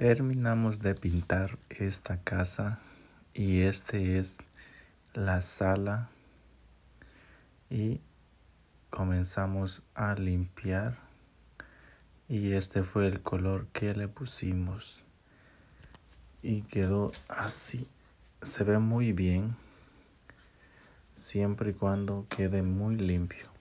Terminamos de pintar esta casa y este es la sala y comenzamos a limpiar y este fue el color que le pusimos y quedó así se ve muy bien siempre y cuando quede muy limpio